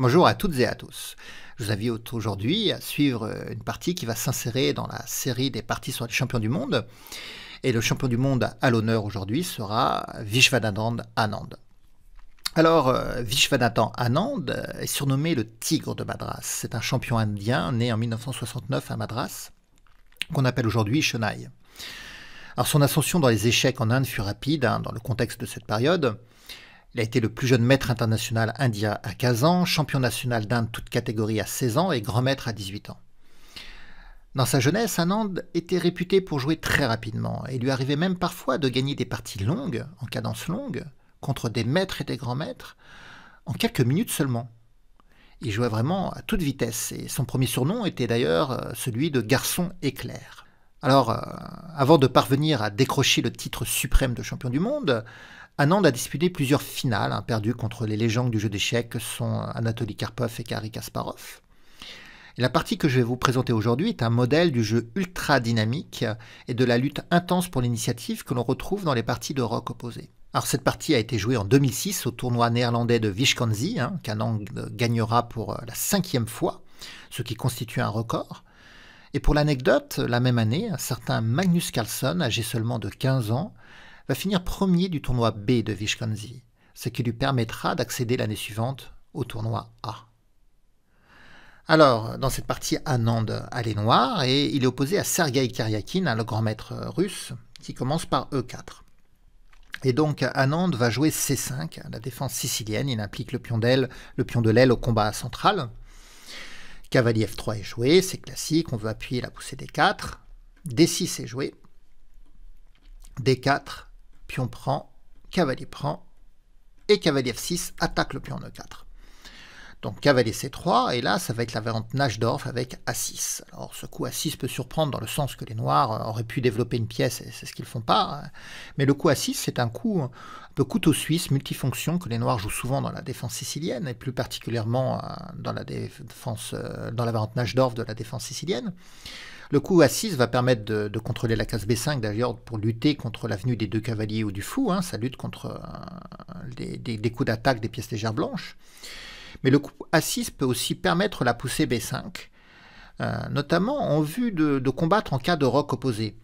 Bonjour à toutes et à tous. Je vous invite aujourd'hui à suivre une partie qui va s'insérer dans la série des parties sur les champions du monde. Et le champion du monde à l'honneur aujourd'hui sera Vishwanathan Anand. Alors, euh, Vishwanathan Anand est surnommé le Tigre de Madras. C'est un champion indien né en 1969 à Madras, qu'on appelle aujourd'hui Chennai. Alors, son ascension dans les échecs en Inde fut rapide hein, dans le contexte de cette période. Il a été le plus jeune maître international indien à 15 ans, champion national d'Inde toute catégorie à 16 ans et grand maître à 18 ans. Dans sa jeunesse, Anand était réputé pour jouer très rapidement et lui arrivait même parfois de gagner des parties longues, en cadence longue, contre des maîtres et des grands maîtres, en quelques minutes seulement. Il jouait vraiment à toute vitesse et son premier surnom était d'ailleurs euh, celui de garçon éclair. Alors, euh, avant de parvenir à décrocher le titre suprême de champion du monde, Anand a disputé plusieurs finales, hein, perdues contre les légendes du jeu d'échecs, sont Anatoly Karpov et Kari Kasparov. la partie que je vais vous présenter aujourd'hui est un modèle du jeu ultra dynamique et de la lutte intense pour l'initiative que l'on retrouve dans les parties de rock opposées. Alors cette partie a été jouée en 2006 au tournoi néerlandais de Vishkanzi, hein, qu'Anand gagnera pour euh, la cinquième fois, ce qui constitue un record. Et pour l'anecdote, la même année, un certain Magnus Carlsen, âgé seulement de 15 ans, va finir premier du tournoi B de Vishkanzi, ce qui lui permettra d'accéder l'année suivante au tournoi A. Alors, dans cette partie, Anand a les noirs et il est opposé à Sergei Karyakin, le grand maître russe, qui commence par E4. Et donc, Anand va jouer C5, la défense sicilienne. Il implique le pion d'aile, le pion de l'aile au combat central. Cavalier F3 est joué, c'est classique, on veut appuyer la poussée D4. D6 est joué. D4, pion prend, cavalier prend, et cavalier f6 attaque le pion e4. Donc cavalier c3, et là ça va être la variante Najdorf avec a6. Alors ce coup a6 peut surprendre dans le sens que les noirs euh, auraient pu développer une pièce, et c'est ce qu'ils font pas, hein. mais le coup a6 c'est un coup hein, un peu couteau suisse, multifonction, que les noirs jouent souvent dans la défense sicilienne, et plus particulièrement euh, dans la, défense, euh, dans la variante Najdorf de la défense sicilienne. Le coup a 6 va permettre de, contrôler la case B5 d'ailleurs pour lutter contre l'avenue des deux cavaliers ou du fou. Hein. ça lutte contre euh, des, coups d'attaque des pièces légères blanches. Mais le coup a 6 peut aussi permettre la poussée B5, euh, notamment en vue de, combattre en cas de roc opposé.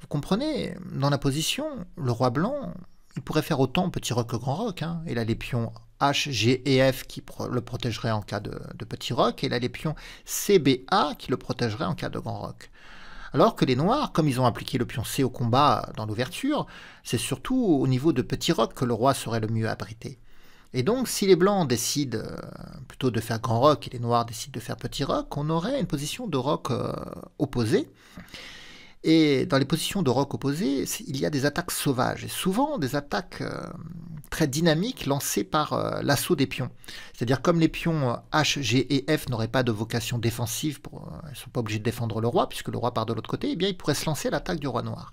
Vous comprenez, dans la position, le roi blanc, il pourrait faire autant petit roc que grand roc. Hein. et là, les pions H, G et F qui le protégerait en cas de, petit roc, et là les pions C, B, A qui le protégerait en cas de grand roc. Alors que les noirs, comme ils ont appliqué le pion C au combat dans l'ouverture, c'est surtout au niveau de petit roc que le roi serait le mieux abrité. Et donc, si les blancs décident euh, plutôt de faire grand roc et les noirs décident de faire petit roc, on aurait une position de roc euh, opposée. Et dans les positions de roc opposées, il y a des attaques sauvages, et souvent des attaques euh, très dynamiques lancées par euh, l'assaut des pions. C'est-à-dire comme les pions euh, H, G et F n'auraient pas de vocation défensive, ils ne sont pas obligés de défendre le roi, puisque le roi part de l'autre côté, et eh bien ils pourraient se lancer à l'attaque du roi noir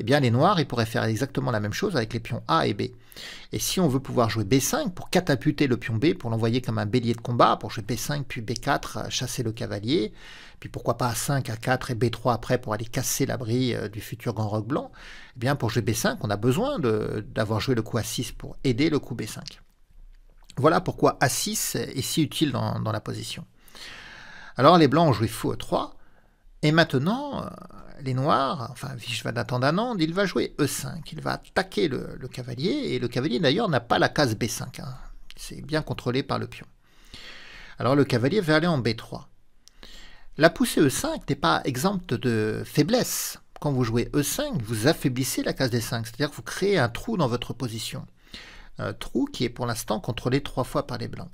eh bien les noirs, ils pourraient faire exactement la même chose avec les pions A et B. Et si on veut pouvoir jouer B5 pour catapulter le pion B, pour l'envoyer comme un bélier de combat, pour jouer B5 puis B4, euh, chasser le cavalier, puis pourquoi pas A5, A4 et B3 après pour aller casser l'abri euh, du futur grand roc blanc, eh bien pour jouer B5, on a besoin d'avoir joué le coup A6 pour aider le coup B5. Voilà pourquoi A6 est si utile dans, la position. Alors les blancs ont joué fou E3, et maintenant, euh, les Noirs, enfin un Tandanand, il va jouer E5, il va attaquer le, cavalier, et le cavalier d'ailleurs n'a pas la case B5, hein. c'est bien contrôlé par le pion. Alors le cavalier va aller en B3. La poussée E5 n'est pas exempte de faiblesse. Quand vous jouez E5, vous affaiblissez la case D5, c'est-à-dire que vous créez un trou dans votre position. Un trou qui est pour l'instant contrôlé trois fois par les blancs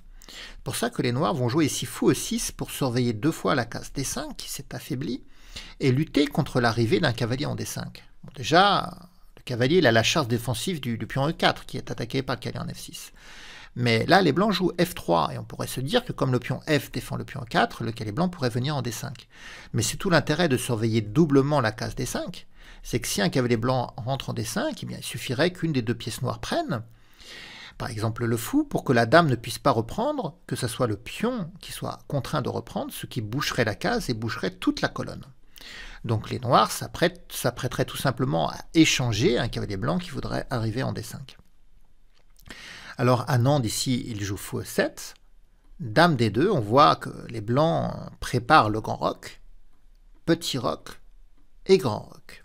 pour ça que les Noirs vont jouer ici fou e 6 pour surveiller deux fois la case d 5 qui s'est affaiblie et lutter contre l'arrivée d'un cavalier en D5. déjà, le cavalier a la charge défensive du, pion E4 qui est attaqué par le cavalier en F6. Mais là, les blancs jouent F3, et on pourrait se dire que comme le pion F défend le pion e 4, le cavalier blanc pourrait venir en D5. Mais c'est tout l'intérêt de surveiller doublement la case D5, c'est que si un cavalier blanc rentre en D5, eh il suffirait qu'une des deux pièces noires prenne, par exemple le fou, pour que la dame ne puisse pas reprendre, que ce soit le pion qui soit contraint de reprendre, ce qui boucherait la case et boucherait toute la colonne. Donc les noirs s'apprêteraient tout simplement à échanger un cavalier blanc qui voudrait arriver en D5. Alors Anand ici, il joue fou 7 Dame D2, on voit que les blancs préparent le grand roc, petit roc et grand roc.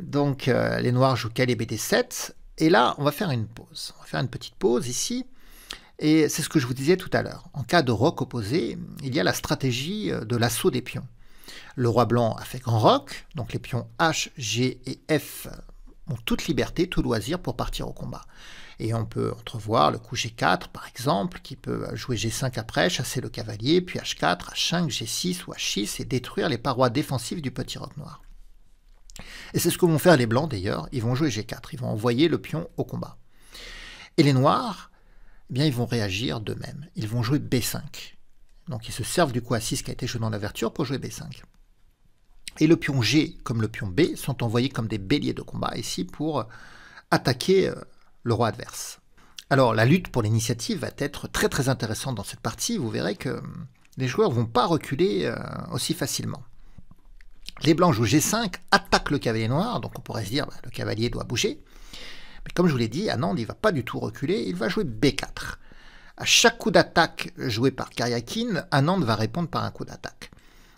Donc euh, les noirs jouent calibre 7 et là, on va faire une pause. On va faire une petite pause ici. Et c'est ce que je vous disais tout à l'heure. En cas de roc opposé, il y a la stratégie euh, de l'assaut des pions. Le roi blanc a fait grand roc, donc les pions H, G et F ont toute liberté, tout loisir pour partir au combat. Et on peut entrevoir le coup G4 par exemple, qui peut jouer G5 après, chasser le cavalier, puis H4, H5, G6 ou H6 et détruire les parois défensives du petit roc noir. Et c'est ce que vont faire les blancs d'ailleurs, ils vont jouer G4, ils vont envoyer le pion au combat. Et les noirs, eh bien ils vont réagir d'eux-mêmes, ils vont jouer B5. Donc ils se servent du coup à 6 qui a été joué dans l'ouverture pour jouer B5. Et le pion G comme le pion B sont envoyés comme des béliers de combat ici pour attaquer euh, le roi adverse. Alors la lutte pour l'initiative va être très très intéressante dans cette partie, vous verrez que euh, les joueurs ne vont pas reculer euh, aussi facilement les blancs jouent G5 attaquent le cavalier noir, donc on pourrait se dire bah, le cavalier doit bouger. Mais comme je vous l'ai dit, Anand, il ne va pas du tout reculer, il va jouer B4. À chaque coup d'attaque joué par Karyakin, Anand va répondre par un coup d'attaque.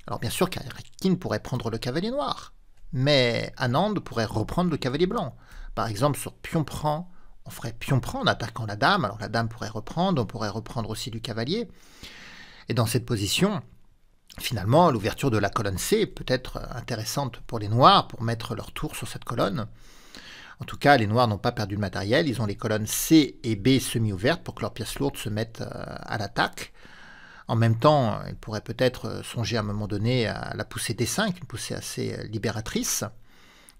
Alors bien sûr, Karyakin pourrait prendre le cavalier noir, mais Anand pourrait reprendre le cavalier blanc. Par exemple, sur pion prend, on ferait pion prend en attaquant la dame, alors la dame pourrait reprendre, on pourrait reprendre aussi du cavalier. Et dans cette position, Finalement, l'ouverture de la colonne C peut être intéressante pour les Noirs pour mettre leur tour sur cette colonne. En tout cas, les Noirs n'ont pas perdu de matériel. Ils ont les colonnes C et B semi-ouvertes pour que leurs pièces lourdes se mettent euh, à l'attaque. En même temps, ils pourraient peut-être euh, songer à un moment donné à la poussée D5, une poussée assez euh, libératrice.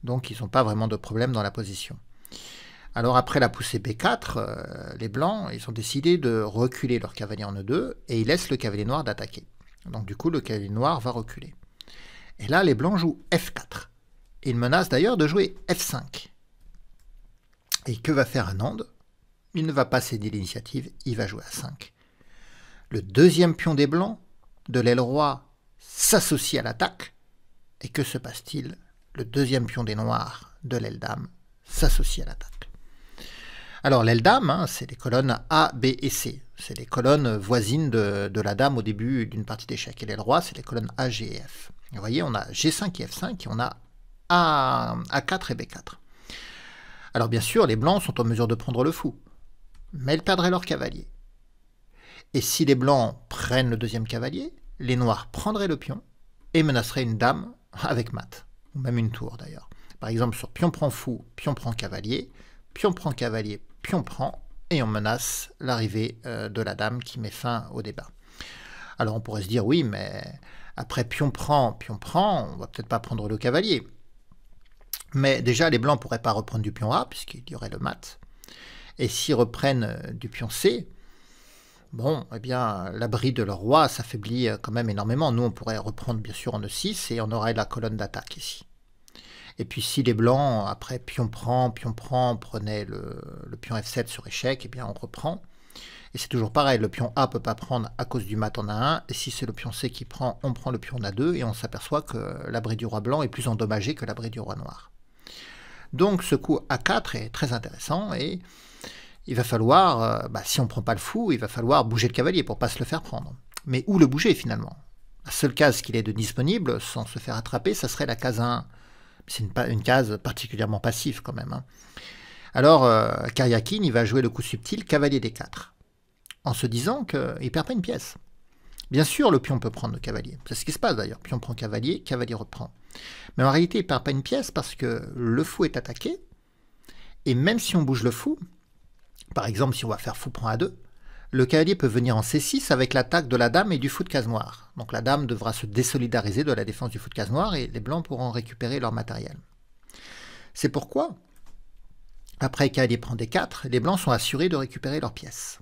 Donc, ils n'ont pas vraiment de problème dans la position. Alors après la poussée B4, les Blancs, ils ont décidé de reculer leur cavalier en E2 et ils laissent le cavalier noir d'attaquer. Donc du coup, le cavalier noir va reculer. Et là, les blancs jouent F4. Ils menacent d'ailleurs de jouer F5. Et que va faire Anand Il ne va pas céder l'initiative, il va jouer à 5. Le deuxième pion des blancs, de l'aile roi, s'associe à l'attaque. Et que se passe-t-il Le deuxième pion des noirs, de l'aile dame, s'associe à l'attaque. Alors l'aile dame, hein, c'est les colonnes A, B et C. C'est les colonnes voisines de, la dame au début d'une partie d'échecs. Et l'aile roi, c'est les colonnes A, G et F. vous voyez, on a G5 et F5 et on a A, 4 et B4. Alors bien sûr, les blancs sont en mesure de prendre le fou. Mais ils perdraient leur cavalier. Et si les blancs prennent le deuxième cavalier, les noirs prendraient le pion et menaceraient une dame avec mat, ou même une tour d'ailleurs. Par exemple, sur pion prend fou, pion prend cavalier, pion prend cavalier, pion prend, et on menace l'arrivée euh, de la dame qui met fin au débat. Alors on pourrait se dire oui, mais après pion prend, pion prend, on va peut-être pas prendre le cavalier. Mais déjà les blancs pourraient pas reprendre du pion A puisqu'il y aurait le mat. Et s'ils reprennent euh, du pion C, bon, eh bien l'abri de leur roi s'affaiblit euh, quand même énormément. Nous on pourrait reprendre bien sûr en E6 et on aurait la colonne d'attaque ici. Et puis si les blancs, après pion prend, pion prend, prenaient le, pion F7 sur échec, et eh bien on reprend. Et c'est toujours pareil, le pion A peut pas prendre à cause du mat en A1, et si c'est le pion C qui prend, on prend le pion A2, et on s'aperçoit que l'abri du roi blanc est plus endommagé que l'abri du roi noir. Donc ce coup A4 est très intéressant, et il va falloir, euh, bah, si on prend pas le fou, il va falloir bouger le cavalier pour pas se le faire prendre. Mais où le bouger finalement La seule case qu'il est de disponible, sans se faire attraper, ça serait la case 1 c'est une, case particulièrement passive quand même. Hein. Alors, euh, Kariakin, Karyakin, il va jouer le coup subtil cavalier des 4, en se disant qu'il perd pas une pièce. Bien sûr, le pion peut prendre le cavalier. C'est ce qui se passe d'ailleurs. Pion prend cavalier, cavalier reprend. Mais en réalité, il perd pas une pièce parce que le fou est attaqué. Et même si on bouge le fou, par exemple, si on va faire fou prend a 2 le cavalier peut venir en C6 avec l'attaque de la dame et du fou de case noire. Donc la dame devra se désolidariser de la défense du fou de case noire et les blancs pourront récupérer leur matériel. C'est pourquoi, après cavalier prend D4, les blancs sont assurés de récupérer leurs pièces.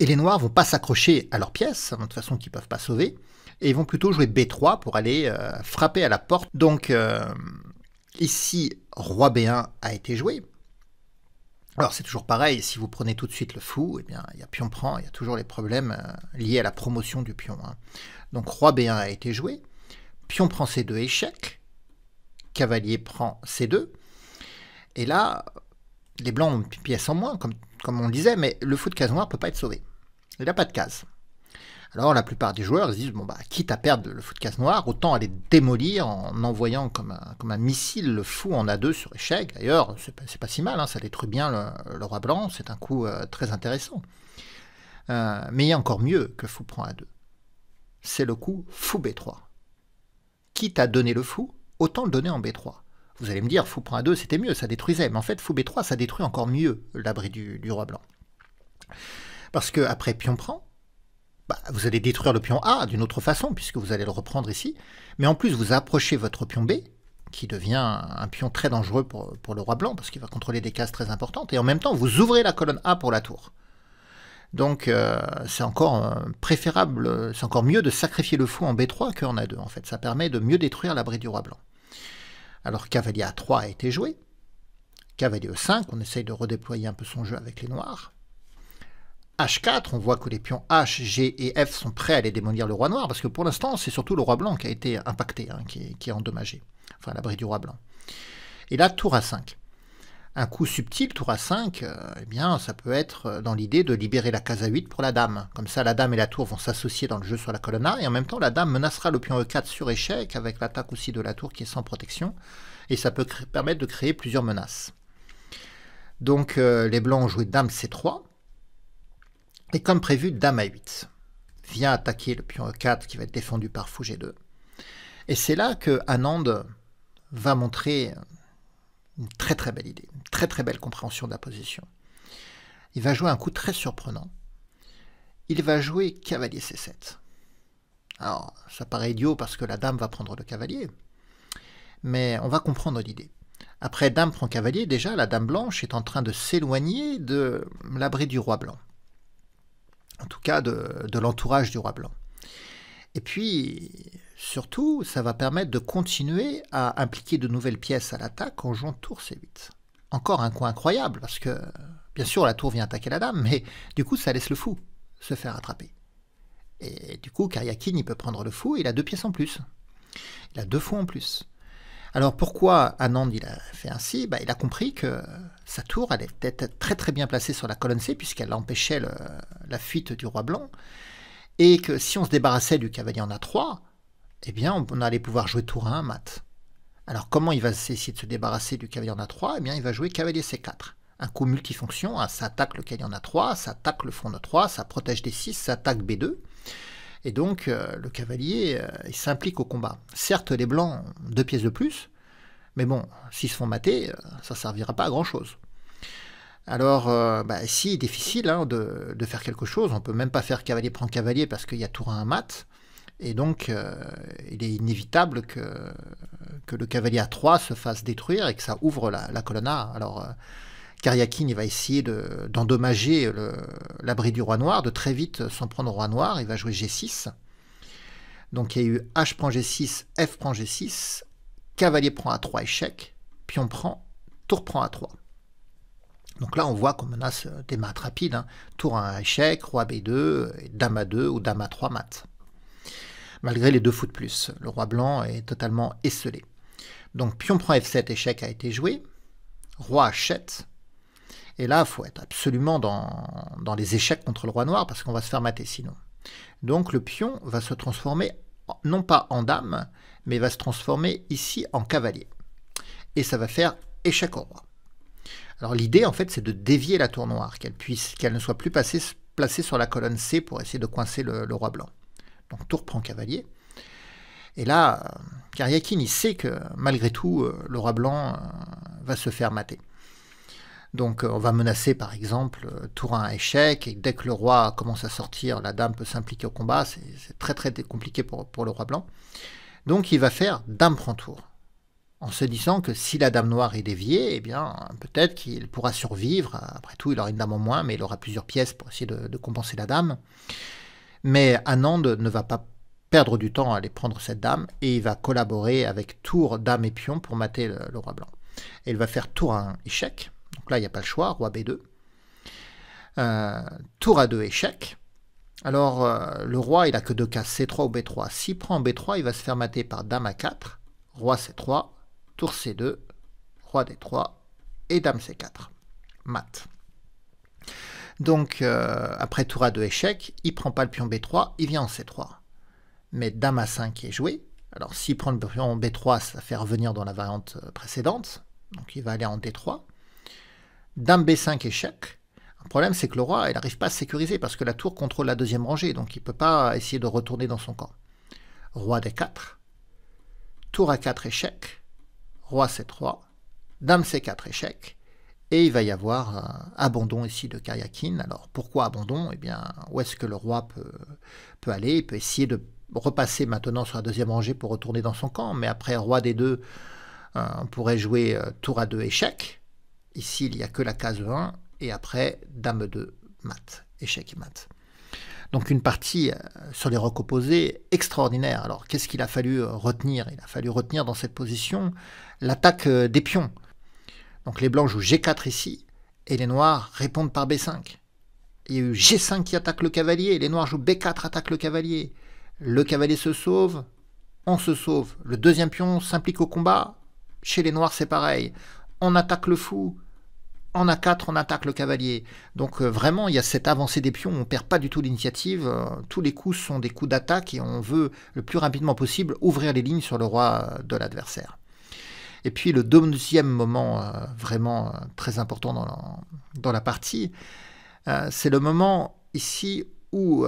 Et les noirs vont pas s'accrocher à leurs pièces, hein, de toute façon qu'ils peuvent pas sauver, et ils vont plutôt jouer B3 pour aller euh, frapper à la porte. Donc euh, ici, roi B1 a été joué, alors c'est toujours pareil, si vous prenez tout de suite le fou, eh bien il y a pion prend, il y a toujours les problèmes euh, liés à la promotion du pion. Hein. Donc roi b1 a été joué, pion prend c2 échec, cavalier prend c2, et là les blancs ont une pièce en moins, comme, comme on le disait, mais le fou de case noire ne peut pas être sauvé. Il n'a pas de case. Alors la plupart des joueurs se disent, bon bah, quitte à perdre le fou de case noire, autant aller démolir en envoyant comme un, comme un missile le fou en A2 sur échec. D'ailleurs, c'est pas, pas, si mal, hein, ça détruit bien le, roi blanc, c'est un coup euh, très intéressant. Euh, mais il y a encore mieux que fou prend A2. C'est le coup fou B3. Quitte à donner le fou, autant le donner en B3. Vous allez me dire, fou prend A2, c'était mieux, ça détruisait. Mais en fait, fou B3, ça détruit encore mieux l'abri du, roi blanc. Parce que après pion prend, bah, vous allez détruire le pion A d'une autre façon, puisque vous allez le reprendre ici. Mais en plus, vous approchez votre pion B, qui devient un pion très dangereux pour, le roi blanc, parce qu'il va contrôler des cases très importantes. Et en même temps, vous ouvrez la colonne A pour la tour. Donc euh, c'est encore euh, préférable, c'est encore mieux de sacrifier le fou en B3 qu'en A2 en fait. Ça permet de mieux détruire l'abri du roi blanc. Alors cavalier A3 a été joué. Cavalier E5, on essaye de redéployer un peu son jeu avec les noirs. H4, on voit que les pions H, G et F sont prêts à aller démolir le roi noir, parce que pour l'instant, c'est surtout le roi blanc qui a été impacté, hein, qui, est, endommagé, enfin l'abri du roi blanc. Et là, tour à 5 Un coup subtil, tour à 5 euh, eh bien, ça peut être euh, dans l'idée de libérer la case a 8 pour la dame. Comme ça, la dame et la tour vont s'associer dans le jeu sur la colonne A, et en même temps, la dame menacera le pion E4 sur échec, avec l'attaque aussi de la tour qui est sans protection, et ça peut permettre de créer plusieurs menaces. Donc, euh, les blancs ont joué dame C3, et comme prévu, dame a 8 vient attaquer le pion E4 qui va être défendu par fou G2. Et c'est là que Anand va montrer une très très belle idée, une très très belle compréhension de la position. Il va jouer un coup très surprenant. Il va jouer cavalier C7. Alors, ça paraît idiot parce que la dame va prendre le cavalier, mais on va comprendre l'idée. Après dame prend cavalier, déjà la dame blanche est en train de s'éloigner de l'abri du roi blanc en tout cas de, l'entourage du roi blanc. Et puis, surtout, ça va permettre de continuer à impliquer de nouvelles pièces à l'attaque en jouant tour C8. Encore un coup incroyable, parce que, bien sûr, la tour vient attaquer la dame, mais du coup, ça laisse le fou se faire attraper. Et du coup, Karyakin, il peut prendre le fou, et il a deux pièces en plus. Il a deux fous en plus. Alors pourquoi Anand il a fait ainsi bah, Il a compris que euh, sa tour allait être très très bien placée sur la colonne C puisqu'elle empêchait la fuite du roi blanc et que si on se débarrassait du cavalier en A3, eh bien on, allait pouvoir jouer tour 1 mat. Alors comment il va essayer de se débarrasser du cavalier en A3 Eh bien il va jouer cavalier C4. Un coup multifonction, hein, ça attaque le cavalier en A3, ça attaque le front de 3, ça protège D6, ça attaque B2. Et donc, euh, le cavalier, euh, s'implique au combat. Certes, les Blancs, ont deux pièces de plus, mais bon, s'ils se font mater, euh, ça ne servira pas à grand-chose. Alors, bah, si, difficile hein, de, faire quelque chose. On peut même pas faire cavalier prend cavalier parce qu'il y a tour à un mat. Et donc, il est inévitable que, le cavalier à 3 se fasse détruire et que ça ouvre la, colonna. Alors, Karyakin, il va essayer d'endommager l'abri du roi noir, de très vite s'en prendre au roi noir, il va jouer G6. Donc il y a eu H prend G6, F prend G6, cavalier prend A3 échec, pion prend, tour prend A3. Donc là on voit qu'on menace euh, des maths rapides, hein. tour 1 échec, roi B2, et dame A2 ou dame A3 maths. Malgré les deux fous de plus, le roi blanc est totalement esselé. Donc pion prend F7 échec a été joué, roi achète. Et là, faut être absolument dans, les échecs contre le roi noir parce qu'on va se faire mater sinon. Donc le pion va se transformer non pas en dame, mais va se transformer ici en cavalier. Et ça va faire échec au roi. Alors l'idée en fait c'est de dévier la tour noire, qu'elle puisse, qu'elle ne soit plus placée sur la colonne C pour essayer de coincer le, roi blanc. Donc tour prend cavalier. Et là, euh, Karyakin il sait que malgré tout euh, le roi blanc euh, va se faire mater. Donc euh, on va menacer par exemple euh, tour à un échec, et dès que le roi commence à sortir, la dame peut s'impliquer au combat, c'est très très compliqué pour, le roi blanc. Donc il va faire dame prend tour, en se disant que si la dame noire est déviée, eh bien peut-être qu'il pourra survivre, après tout il aura une dame en moins, mais il aura plusieurs pièces pour essayer de, compenser la dame. Mais Anand ne va pas perdre du temps à aller prendre cette dame, et il va collaborer avec tour, dame et pion pour mater le, roi blanc. Et il va faire tour à un échec, là, il n'y a pas le choix, roi b2. Euh, tour à 2 échec. Alors, euh, le roi, il a que deux cases c3 ou b3. S'il prend b3, il va se faire mater par dame a 4, roi c3, tour c2, roi d3 et dame c4. Mat. Donc, euh, après tour à 2 échec, il prend pas le pion b3, il vient en c3. Mais dame a 5 est jouée. Alors, s'il prend le pion b3, ça fait revenir dans la variante précédente. Donc, il va aller en d3. Dame B5 échec. Le problème, c'est que le roi, il n'arrive pas à sécuriser parce que la tour contrôle la deuxième rangée, donc il ne peut pas essayer de retourner dans son camp. Roi D4. Tour A4 échec. Roi C3. Dame C4 échec. Et il va y avoir euh, abandon ici de Karyakin. Alors pourquoi abandon Eh bien, où est-ce que le roi peut, peut aller Il peut essayer de repasser maintenant sur la deuxième rangée pour retourner dans son camp. Mais après roi D2, euh, on pourrait jouer euh, tour A2 échec. Ici, il n'y a que la case 1 et après dame 2, mat, échec et mat. Donc une partie euh, sur les rocs opposés extraordinaire. Alors qu'est-ce qu'il a fallu euh, retenir Il a fallu retenir dans cette position l'attaque euh, des pions. Donc les blancs jouent G4 ici et les noirs répondent par B5. Il y a eu G5 qui attaque le cavalier, les noirs jouent B4, attaque le cavalier. Le cavalier se sauve, on se sauve. Le deuxième pion s'implique au combat. Chez les noirs c'est pareil on attaque le fou. En A4, on attaque le cavalier. Donc euh, vraiment, il y a cette avancée des pions, on ne perd pas du tout l'initiative. Euh, tous les coups sont des coups d'attaque et on veut le plus rapidement possible ouvrir les lignes sur le roi euh, de l'adversaire. Et puis le deuxième moment vraiment très important dans la partie, c'est le moment ici où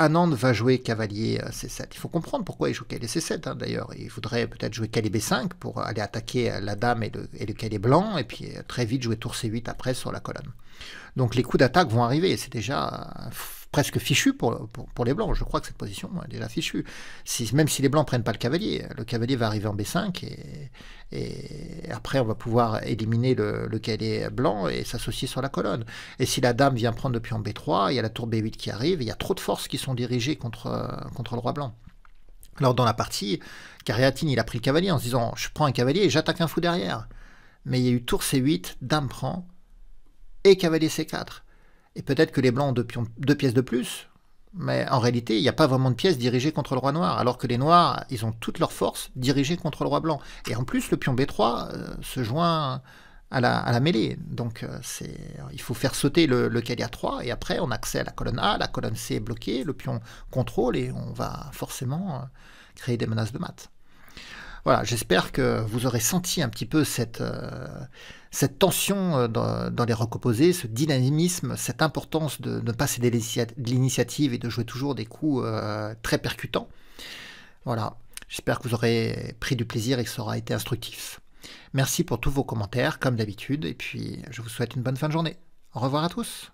Anand va jouer cavalier euh, C7. Il faut comprendre pourquoi il joue cavalier C7 hein, d'ailleurs. Il voudrait peut-être jouer cavalier B5 pour aller attaquer euh, la dame et le, et le, cavalier blanc, et puis euh, très vite jouer tour C8 après sur la colonne. Donc les coups d'attaque vont arriver. C'est déjà euh, presque fichu pour, les Blancs. Je crois que cette position est déjà fichue. même si les Blancs ne prennent pas le cavalier, le cavalier va arriver en B5 et, après on va pouvoir éliminer le, cavalier blanc et s'associer sur la colonne. Et si la dame vient prendre depuis en B3, il y a la tour B8 qui arrive, il y a trop de forces qui sont dirigées contre, euh, contre le roi blanc. Alors dans la partie, Cariatine il a pris le cavalier en se disant je prends un cavalier et j'attaque un fou derrière. Mais il y a eu tour C8, dame prend, et cavalier C4. Et peut-être que les blancs ont deux, pièces de plus, mais en réalité, il n'y a pas vraiment de pièces dirigées contre le roi noir, alors que les noirs, ils ont toutes leurs forces dirigées contre le roi blanc. Et en plus, le pion B3 euh, se joint à la, à la mêlée. Donc euh, c'est, il faut faire sauter le, le cavalier A3, et après, on accède à la colonne A, la colonne C est bloquée, le pion contrôle, et on va forcément euh, créer des menaces de maths. Voilà, j'espère que vous aurez senti un petit peu cette cette tension euh, dans, les rocs opposés, ce dynamisme, cette importance de ne pas céder l'initiative et de jouer toujours des coups euh, très percutants. Voilà, j'espère que vous aurez pris du plaisir et que ça aura été instructif. Merci pour tous vos commentaires, comme d'habitude, et puis je vous souhaite une bonne fin de journée. Au revoir à tous.